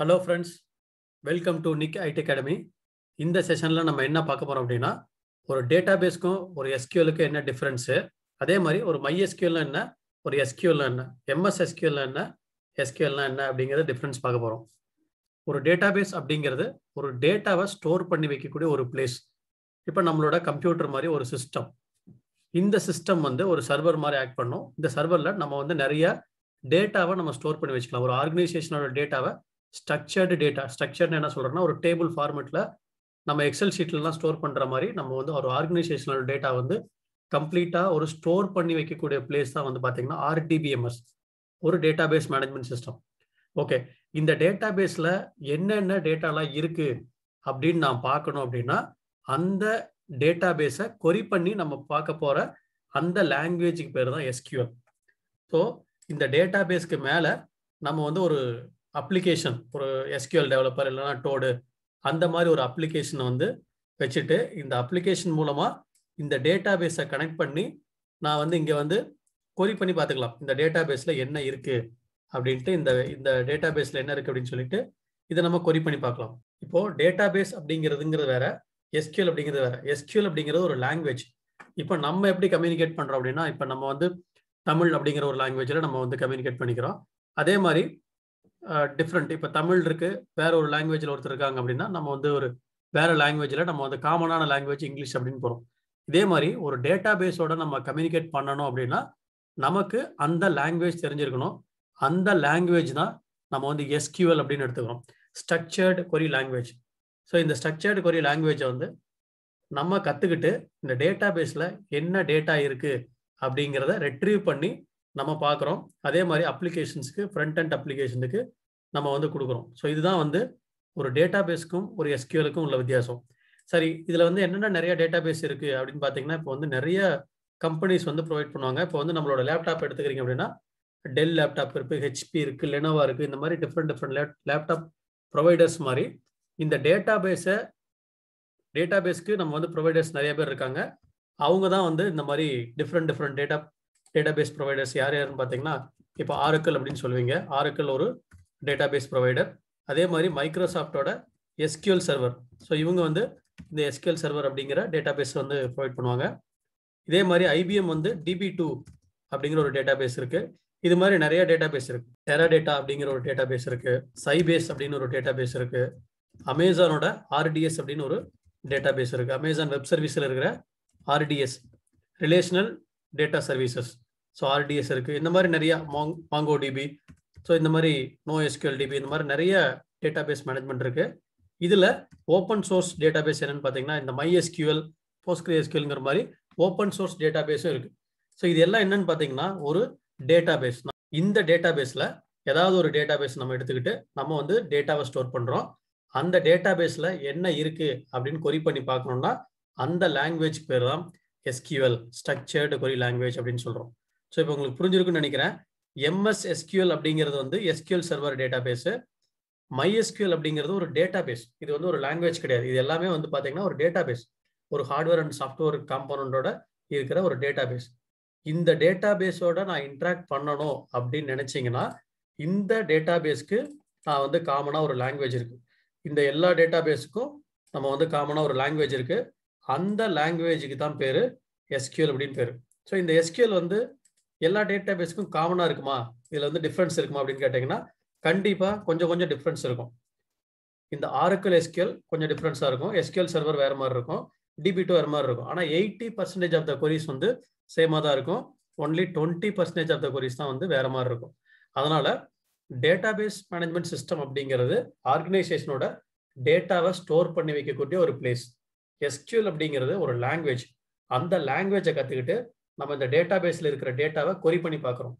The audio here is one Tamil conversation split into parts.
hello friends welcome to Nick IT academy இந்த செஷனில் நம்ம என்ன பார்க்க போகிறோம் அப்படின்னா ஒரு டேட்டா பேஸ்க்கும் ஒரு எஸ்கியூலுக்கும் என்ன டிஃப்ரென்ஸு அதே மாதிரி ஒரு மை எஸ்கியூல்னா என்ன ஒரு எஸ்கியூல்னா என்ன எம்எஸ் எஸ்கியூல்னா என்ன எஸ்கியூல்னா என்ன அப்படிங்கிறத டிஃப்ரென்ஸ் பார்க்க போகிறோம் ஒரு டேட்டா பேஸ் அப்படிங்கிறது ஒரு டேட்டாவை ஸ்டோர் பண்ணி வைக்கக்கூடிய ஒரு பிளேஸ் இப்போ நம்மளோட கம்ப்யூட்டர் மாதிரி ஒரு சிஸ்டம் இந்த சிஸ்டம் வந்து ஒரு சர்வர் மாதிரி ஆக்ட் பண்ணும் இந்த சர்வரில் நம்ம வந்து நிறைய டேட்டாவை நம்ம ஸ்டோர் பண்ணி வச்சுக்கலாம் ஒரு ஆர்கனைசேஷனோட டேட்டாவை ஸ்ட்ரக்சர்டு டேட்டா ஸ்ட்ரக்சர்னு என்ன சொல்கிறோம்னா ஒரு டேபிள் ஃபார்மெட்டில் நம்ம எக்ஸல் ஷீட்லலாம் ஸ்டோர் பண்ணுற மாதிரி நம்ம வந்து ஒரு ஆர்கனைசேஷனல் டேட்டா வந்து கம்ப்ளீட்டாக ஒரு ஸ்டோர் பண்ணி வைக்கக்கூடிய பிளேஸ் தான் வந்து பார்த்தீங்கன்னா ஆர்டிபிஎம்எஸ் ஒரு data base management system okay இந்த டேட்டா பேஸில் என்னென்ன டேட்டாலாம் இருக்குது அப்படின்னு நான் பார்க்கணும் அப்படின்னா அந்த டேட்டா பேஸை கொரி பண்ணி நம்ம பார்க்க போகிற அந்த லாங்குவேஜுக்கு பேர் தான் எஸ்கியூஎல் ஸோ இந்த டேட்டா பேஸ்க்கு மேலே நம்ம வந்து ஒரு அப்ளிகேஷன் ஒரு எஸ்கியூஎல் டெவலப்பர் இல்லைன்னா டோடு அந்த மாதிரி ஒரு அப்ளிகேஷனை வந்து வச்சுட்டு இந்த அப்ளிகேஷன் மூலமாக இந்த டேட்டா பேஸை கனெக்ட் பண்ணி நான் வந்து இங்கே வந்து கொரி பண்ணி பார்த்துக்கலாம் இந்த டேட்டா பேஸில் என்ன இருக்குது அப்படின்ட்டு இந்த இந்த டேட்டா பேஸில் என்ன இருக்குது அப்படின்னு சொல்லிட்டு இதை நம்ம கொரி பண்ணி பார்க்கலாம் இப்போது டேட்டா பேஸ் அப்படிங்கிறதுங்கிறது வேற எஸ்கியூஎல் அப்படிங்கிறது வேற எஸ்கியூஎல் அப்படிங்கிறது ஒரு லாங்குவேஜ் இப்போ நம்ம எப்படி கம்யூனிகேட் பண்ணுறோம் அப்படின்னா இப்போ நம்ம வந்து தமிழ் அப்படிங்கிற ஒரு லாங்குவேஜில் நம்ம வந்து கம்யூனிகேட் பண்ணிக்கிறோம் அதே மாதிரி டிஃப்ரெண்ட் இப்போ தமிழ் இருக்கு வேற ஒரு லாங்குவேஜில் ஒருத்தர் இருக்காங்க அப்படின்னா நம்ம வந்து ஒரு வேற லாங்குவேஜில் நம்ம வந்து காமனான லாங்குவேஜ் இங்கிலீஷ் அப்படின்னு போகிறோம் இதே மாதிரி ஒரு டேட்டா பேஸோட நம்ம கம்யூனிகேட் பண்ணணும் அப்படின்னா நமக்கு அந்த லாங்குவேஜ் தெரிஞ்சிருக்கணும் அந்த லாங்குவேஜ் தான் நம்ம வந்து எஸ்கியூஎல் அப்படின்னு எடுத்துக்கிறோம் ஸ்ட்ரக்சர்டு கொரி லாங்குவேஜ் ஸோ இந்த ஸ்ட்ரக்சர்டு கொரி லாங்குவேஜை வந்து நம்ம கற்றுக்கிட்டு இந்த டேட்டா பேஸில் என்ன டேட்டா இருக்குது அப்படிங்கிறத ரெட்ரீவ் பண்ணி நம்ம பார்க்குறோம் அதே மாதிரி அப்ளிகேஷன்ஸுக்கு ஃப்ரண்ட் அண்ட் அப்ளிகேஷனுக்கு நம்ம வந்து கொடுக்குறோம் ஸோ இதுதான் வந்து ஒரு டேட்டா பேஸ்க்கும் ஒரு எஸ்கியூலுக்கும் உள்ள வித்தியாசம் சரி இதில் வந்து என்னென்ன நிறைய டேட்டா பேஸ் இருக்குது அப்படின்னு பார்த்தீங்கன்னா இப்போ வந்து நிறைய கம்பெனிஸ் வந்து ப்ரொவைட் பண்ணுவாங்க இப்போ வந்து நம்மளோட லேப்டாப் எடுத்துக்கிறீங்க அப்படின்னா டெல் லேப்டாப் இருக்குது ஹெச்பி இருக்குது லெனோவா இருக்குது இந்த மாதிரி different different lap laptop providers மாதிரி இந்த டேட்டா பேஸை டேட்டா பேஸ்க்கு நம்ம வந்து ப்ரொவைடர்ஸ் நிறைய பேர் இருக்காங்க அவங்க தான் வந்து இந்த மாதிரி different different data data base providers யார் யாருன்னு பார்த்தீங்கன்னா இப்போ ஆரக்கல் அப்படின்னு சொல்லுவீங்க ஆரக்கல் ஒரு டேட்டா பேஸ் ப்ரொவைடர் அதே மாதிரி மைக்ரோசாஃப்டோட எஸ்கியூஎல் சர்வர் ஸோ இவங்க வந்து இந்த எஸ்கியூஎல் சர்வர் அப்படிங்கிற டேட்டா பேஸ் வந்து ப்ரொவைட் பண்ணுவாங்க இதே மாதிரி ஐபிஎம் வந்து டிபி டூ அப்படிங்கிற ஒரு டேட்டா பேஸ் இருக்கு இது மாதிரி நிறைய டேட்டா பேஸ் இருக்கு டெரா டேட்டா அப்படிங்கிற ஒரு டேட்டா பேஸ் இருக்கு சைபேஸ் அப்படின்னு ஒரு டேட்டா பேஸ் இருக்கு அமேசானோட ஆர்டிஎஸ் அப்படின்னு ஒரு டேட்டா பேஸ் இருக்கு அமேசான் வெப் சர்வீஸில் இருக்கிற RDS relational data services so RDS இருக்குது இந்த மாதிரி நிறையா மாங் மாங்கோ டிபி ஸோ இந்த மாதிரி நோ எஸ்கியூஎல் டிபி இந்த மாதிரி நிறைய டேட்டா பேஸ் மேனேஜ்மெண்ட் இருக்குது இதில் ஓப்பன் சோர்ஸ் டேட்டா பேஸ் என்னென்னு பார்த்தீங்கன்னா இந்த மை எஸ்கியூஎல் போஸ்ட்கிரி எஸ்கியூல்ங்கிற மாதிரி ஓப்பன் சோர்ஸ் டேட்டா பேஸும் இருக்குது ஸோ இது எல்லாம் என்னன்னு பார்த்தீங்கன்னா ஒரு டேட்டா பேஸ் இந்த டேட்டா பேஸில் ஏதாவது ஒரு டேட்டா பேஸ் நம்ம எடுத்துக்கிட்டு நம்ம வந்து டேட்டாவை ஸ்டோர் பண்ணுறோம் அந்த டேட்டா பேஸில் என்ன இருக்குது அப்படின்னு கொரி பண்ணி பார்க்கணும்னா அந்த லாங்குவேஜ் பேர் தான் எஸ்கியூஎல் ஸ்ட்ரக்சர்டு கொரி லாங்குவேஜ் அப்படின்னு சொல்கிறோம் ஸோ இப்போ உங்களுக்கு புரிஞ்சிருக்குன்னு நினைக்கிறேன் எம்எஸ் எஸ்கியூஎல் அப்படிங்கிறது வந்து SQL server data base MySQL அப்படிங்கிறது ஒரு டேட்டா பேஸ் இது வந்து ஒரு லாங்குவேஜ் கிடையாது இது எல்லாமே வந்து பார்த்தீங்கன்னா ஒரு டேட்டா பேஸ் ஒரு ஹார்ட்வேர் அண்ட் சாஃப்ட்வேர் காம்போனண்டோட இருக்கிற ஒரு டேட்டா பேஸ் இந்த டேட்டா பேஸோட நான் இன்ட்ராக்ட் பண்ணணும் அப்படின்னு நினைச்சிங்கன்னா இந்த டேட்டா பேஸ்க்கு நான் வந்து காமனாக ஒரு லாங்குவேஜ் இருக்குது இந்த எல்லா டேட்டா பேஸுக்கும் நம்ம வந்து காமனாக ஒரு லாங்குவேஜ் இருக்குது அந்த லாங்குவேஜுக்கு தான் பேர் எஸ்கியூஎல் அப்படின்னு பேர் ஸோ இந்த எஸ்கியூஎல் வந்து எல்லா டேட்டா பேஸ்க்கும் காமனாக இருக்குமா இதில் வந்து டிஃப்ரென்ஸ் இருக்குமா அப்படின்னு கேட்டிங்கன்னா கண்டிப்பாக கொஞ்சம் கொஞ்சம் டிஃப்ரென்ஸ் இருக்கும் இந்த ஆரக்கிள் எஸ்கியூஎல் கொஞ்சம் டிஃப்ரென்ஸாக இருக்கும் எஸ்கியூஎல் சர்வர் வேறு மாதிரி இருக்கும் டிபி டூ வேறு மாதிரி இருக்கும் ஆனால் eighty percentage of the queries வந்து சேமாக தான் இருக்கும் only twenty percentage of the queries தான் வந்து வேறு மாதிரி இருக்கும் அதனால் டேட்டாபேஸ் மேனேஜ்மெண்ட் சிஸ்டம் அப்படிங்கிறது ஆர்கனைசேஷனோட டேட்டாவை ஸ்டோர் பண்ணி வைக்கக்கூடிய ஒரு பிளேஸ் எஸ்கியூஎல் அப்படிங்கிறது ஒரு லாங்குவேஜ் அந்த லாங்குவேஜை கற்றுக்கிட்டு நம்ம இந்த டேட்டா பேஸில் இருக்கிற டேட்டாவை கொரி பண்ணி பார்க்குறோம்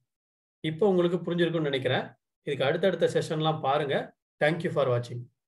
இப்போ உங்களுக்கு புரிஞ்சிருக்கும்னு நினைக்கிறேன் இதுக்கு அடுத்தடுத்த செஷன்லாம் பாருங்கள் தேங்க்யூ ஃபார் வாட்சிங்